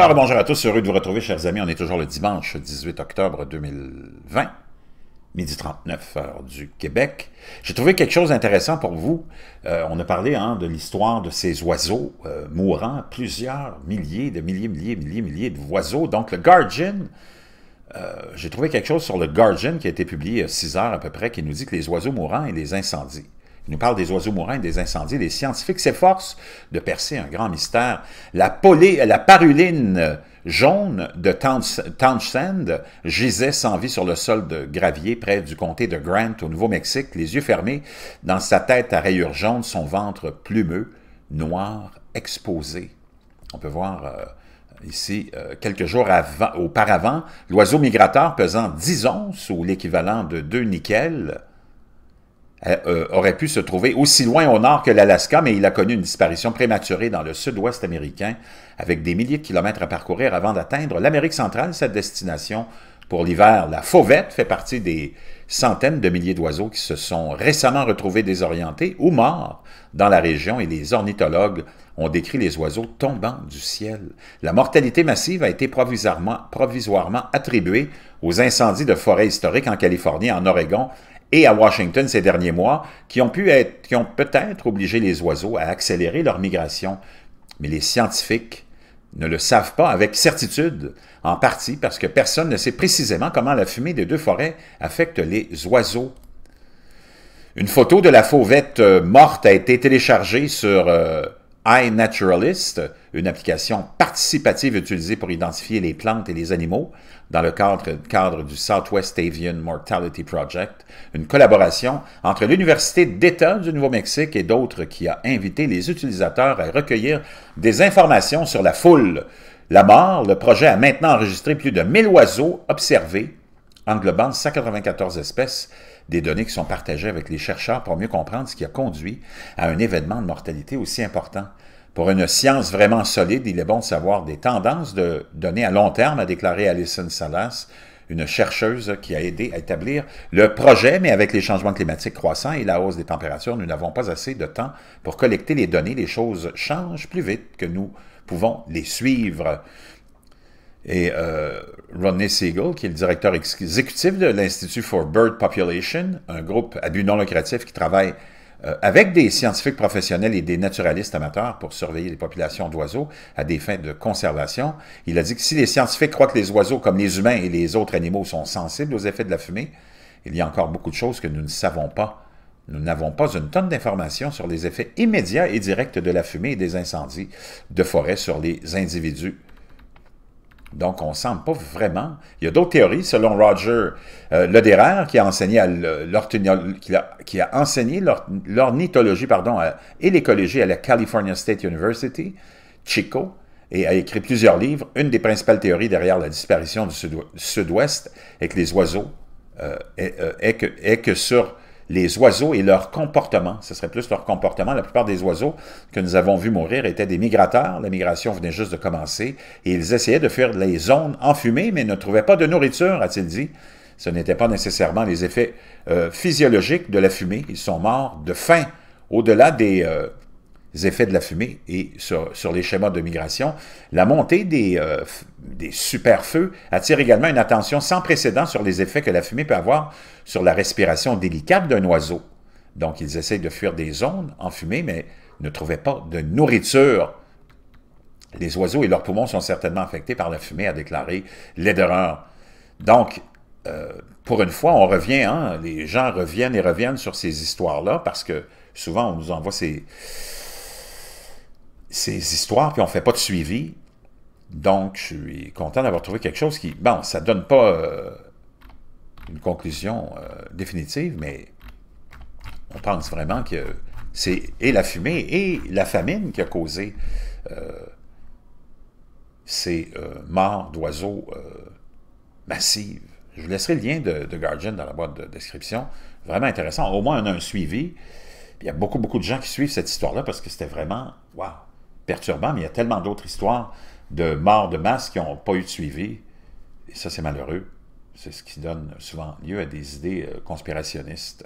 Alors, bonjour à tous, heureux de vous retrouver, chers amis. On est toujours le dimanche 18 octobre 2020, midi 39 heure du Québec. J'ai trouvé quelque chose d'intéressant pour vous. Euh, on a parlé hein, de l'histoire de ces oiseaux euh, mourants, plusieurs milliers, de milliers, milliers, milliers, milliers d'oiseaux. Donc, le Guardian, euh, j'ai trouvé quelque chose sur le Guardian qui a été publié il 6 heures à peu près, qui nous dit que les oiseaux mourants et les incendies nous parle des oiseaux mourants des incendies. Les scientifiques s'efforcent de percer un grand mystère. La, paruline jaune de Townshend gisait sans vie sur le sol de gravier près du comté de Grant au Nouveau-Mexique, les yeux fermés, dans sa tête à rayures jaunes, son ventre plumeux, noir, exposé. On peut voir euh, ici, euh, quelques jours auparavant, l'oiseau migrateur pesant 10 onces ou l'équivalent de 2 nickels euh, euh, aurait pu se trouver aussi loin au nord que l'Alaska, mais il a connu une disparition prématurée dans le sud-ouest américain, avec des milliers de kilomètres à parcourir avant d'atteindre l'Amérique centrale, cette destination pour l'hiver. La fauvette fait partie des centaines de milliers d'oiseaux qui se sont récemment retrouvés désorientés ou morts dans la région et les ornithologues ont décrit les oiseaux tombant du ciel. La mortalité massive a été provisoirement, provisoirement attribuée aux incendies de forêts historiques en Californie, en Oregon et à Washington ces derniers mois, qui ont pu être, qui ont peut-être obligé les oiseaux à accélérer leur migration. Mais les scientifiques ne le savent pas avec certitude, en partie parce que personne ne sait précisément comment la fumée des deux forêts affecte les oiseaux. Une photo de la fauvette euh, morte a été téléchargée sur euh, iNaturalist, une application participative utilisée pour identifier les plantes et les animaux dans le cadre, du Southwest Avian Mortality Project, une collaboration entre l'Université d'État du Nouveau-Mexique et d'autres qui a invité les utilisateurs à recueillir des informations sur la foule. La mort, le projet a maintenant enregistré plus de 1000 oiseaux observés englobant 194 espèces, des données qui sont partagées avec les chercheurs pour mieux comprendre ce qui a conduit à un événement de mortalité aussi important. Pour une science vraiment solide, il est bon de savoir des tendances de données à long terme, a déclaré Alison Salas, une chercheuse qui a aidé à établir le projet, mais avec les changements climatiques croissants et la hausse des températures, nous n'avons pas assez de temps pour collecter les données. Les choses changent plus vite que nous pouvons les suivre. Et euh, Siegel, qui est le directeur exécutif de l'Institut for Bird Population, un groupe à but non lucratif qui travaille euh, avec des scientifiques professionnels et des naturalistes amateurs pour surveiller les populations d'oiseaux à des fins de conservation. Il a dit que si les scientifiques croient que les oiseaux, comme les humains et les autres animaux, sont sensibles aux effets de la fumée, il y a encore beaucoup de choses que nous ne savons pas. Nous n'avons pas une tonne d'informations sur les effets immédiats et directs de la fumée et des incendies de forêt sur les individus donc, on ne semble pas vraiment. Il y a d'autres théories, selon Roger euh, Lederer, qui a enseigné, l'ornithologie pardon, et l'écologie à la California State University, Chico, et a écrit plusieurs livres. Une des principales théories derrière la disparition du sud-ouest est que les oiseaux, euh, euh, que, est que sur les oiseaux et leur comportement. Ce serait plus leur comportement. La plupart des oiseaux que nous avons vus mourir étaient des migrateurs. La migration venait juste de commencer et ils essayaient de fuir les zones enfumées, mais ne trouvaient pas de nourriture, a-t-il dit. Ce n'était pas nécessairement les effets euh, physiologiques de la fumée. Ils sont morts de faim au-delà des, euh, effets de la fumée et sur, les schémas de migration. La montée des, euh, des superfeux attire également une attention sans précédent sur les effets que la fumée peut avoir sur la respiration délicate d'un oiseau. Donc, ils essayent de fuir des zones en fumée, mais ne trouvaient pas de nourriture. Les oiseaux et leurs poumons sont certainement affectés par la fumée, a déclaré Lederer. Donc, euh, pour une fois, on revient, hein, les gens reviennent et reviennent sur ces histoires-là, parce que souvent, on nous envoie ces, ces histoires, puis on ne fait pas de suivi. Donc, je suis content d'avoir trouvé quelque chose qui, bon, ça ne donne pas euh, une conclusion euh, définitive, mais on pense vraiment que c'est et la fumée et la famine qui a causé euh, ces morts d'oiseaux massives. Je vous laisserai le lien de, de, Guardian dans la boîte de description. Vraiment intéressant. Au moins, on a un suivi. Il y a beaucoup, beaucoup de gens qui suivent cette histoire-là parce que c'était vraiment, waouh, perturbant, mais il y a tellement d'autres histoires de morts de masse qui n'ont pas eu de suivi. Et ça, c'est malheureux. C'est ce qui donne souvent lieu à des idées euh, conspirationnistes.